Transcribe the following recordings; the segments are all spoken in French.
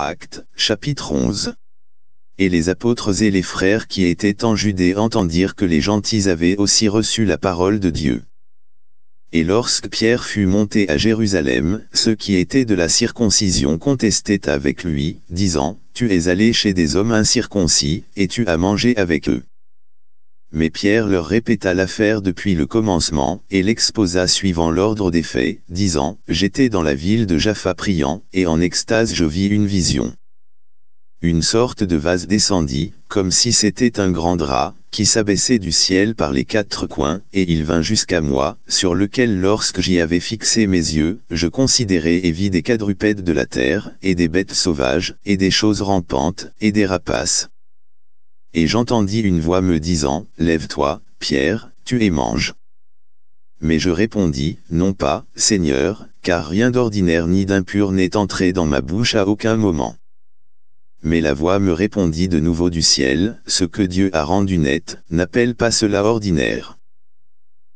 Actes, chapitre 11 Et les apôtres et les frères qui étaient en Judée entendirent que les gentils avaient aussi reçu la parole de Dieu. Et lorsque Pierre fut monté à Jérusalem, ceux qui étaient de la circoncision contestaient avec lui, disant, Tu es allé chez des hommes incirconcis, et tu as mangé avec eux mais Pierre leur répéta l'affaire depuis le commencement, et l'exposa suivant l'ordre des faits, disant, « J'étais dans la ville de Jaffa priant, et en extase je vis une vision. Une sorte de vase descendit, comme si c'était un grand drap, qui s'abaissait du ciel par les quatre coins, et il vint jusqu'à moi, sur lequel lorsque j'y avais fixé mes yeux, je considérais et vis des quadrupèdes de la terre, et des bêtes sauvages, et des choses rampantes, et des rapaces et j'entendis une voix me disant, Lève-toi, Pierre, tu es mange. Mais je répondis, Non pas, Seigneur, car rien d'ordinaire ni d'impur n'est entré dans ma bouche à aucun moment. Mais la voix me répondit de nouveau du ciel, Ce que Dieu a rendu net, n'appelle pas cela ordinaire.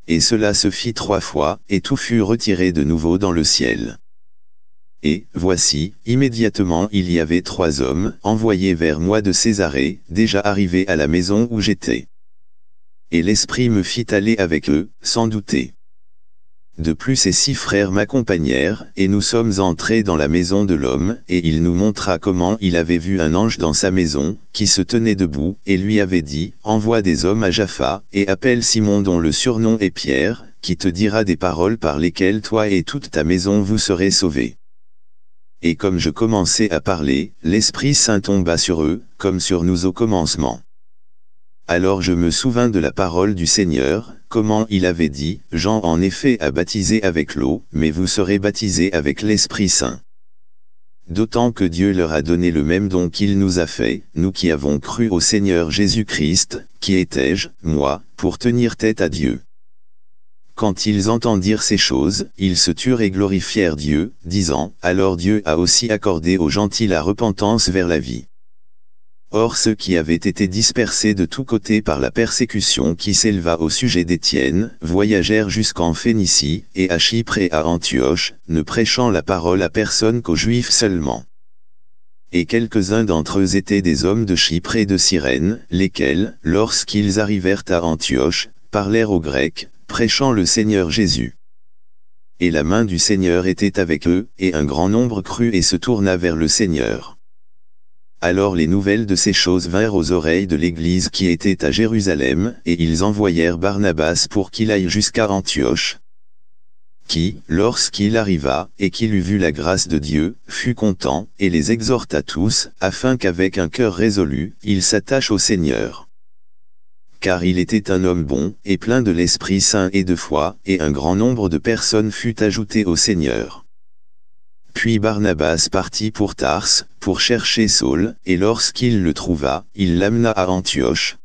Et cela se fit trois fois, et tout fut retiré de nouveau dans le ciel. Et, voici, immédiatement il y avait trois hommes, envoyés vers moi de Césarée, déjà arrivés à la maison où j'étais. Et l'esprit me fit aller avec eux, sans douter. De plus ces six frères m'accompagnèrent, et nous sommes entrés dans la maison de l'homme, et il nous montra comment il avait vu un ange dans sa maison, qui se tenait debout, et lui avait dit, « Envoie des hommes à Jaffa, et appelle Simon dont le surnom est Pierre, qui te dira des paroles par lesquelles toi et toute ta maison vous serez sauvés. » et comme je commençais à parler, l'Esprit Saint tomba sur eux, comme sur nous au commencement. Alors je me souvins de la parole du Seigneur, comment il avait dit, Jean en effet a baptisé avec l'eau, mais vous serez baptisés avec l'Esprit Saint. D'autant que Dieu leur a donné le même don qu'il nous a fait, nous qui avons cru au Seigneur Jésus-Christ, qui étais-je, moi, pour tenir tête à Dieu. Quand ils entendirent ces choses, ils se turent et glorifièrent Dieu, disant, Alors Dieu a aussi accordé aux gentils la repentance vers la vie. Or ceux qui avaient été dispersés de tous côtés par la persécution qui s'éleva au sujet d'Étienne, voyagèrent jusqu'en Phénicie, et à Chypre et à Antioche, ne prêchant la parole à personne qu'aux Juifs seulement. Et quelques-uns d'entre eux étaient des hommes de Chypre et de Cyrène, lesquels, lorsqu'ils arrivèrent à Antioche, parlèrent aux Grecs, prêchant le Seigneur Jésus. Et la main du Seigneur était avec eux, et un grand nombre crut et se tourna vers le Seigneur. Alors les nouvelles de ces choses vinrent aux oreilles de l'Église qui était à Jérusalem, et ils envoyèrent Barnabas pour qu'il aille jusqu'à Antioche, qui, lorsqu'il arriva, et qu'il eut vu la grâce de Dieu, fut content, et les exhorta tous, afin qu'avec un cœur résolu, ils s'attachent au Seigneur car il était un homme bon, et plein de l'Esprit Saint et de foi, et un grand nombre de personnes fut ajoutées au Seigneur. Puis Barnabas partit pour Tars, pour chercher Saul, et lorsqu'il le trouva, il l'amena à Antioche.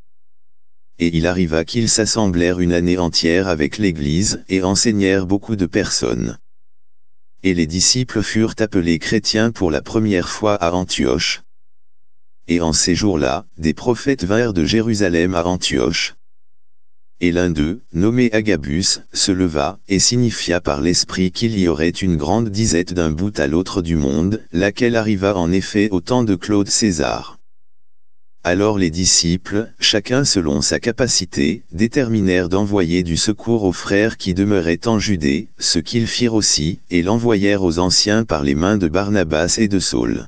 Et il arriva qu'ils s'assemblèrent une année entière avec l'Église, et enseignèrent beaucoup de personnes. Et les disciples furent appelés chrétiens pour la première fois à Antioche. Et en ces jours-là, des prophètes vinrent de Jérusalem à Antioche. Et l'un d'eux, nommé Agabus, se leva, et signifia par l'esprit qu'il y aurait une grande disette d'un bout à l'autre du monde, laquelle arriva en effet au temps de Claude César. Alors les disciples, chacun selon sa capacité, déterminèrent d'envoyer du secours aux frères qui demeuraient en Judée, ce qu'ils firent aussi, et l'envoyèrent aux anciens par les mains de Barnabas et de Saul.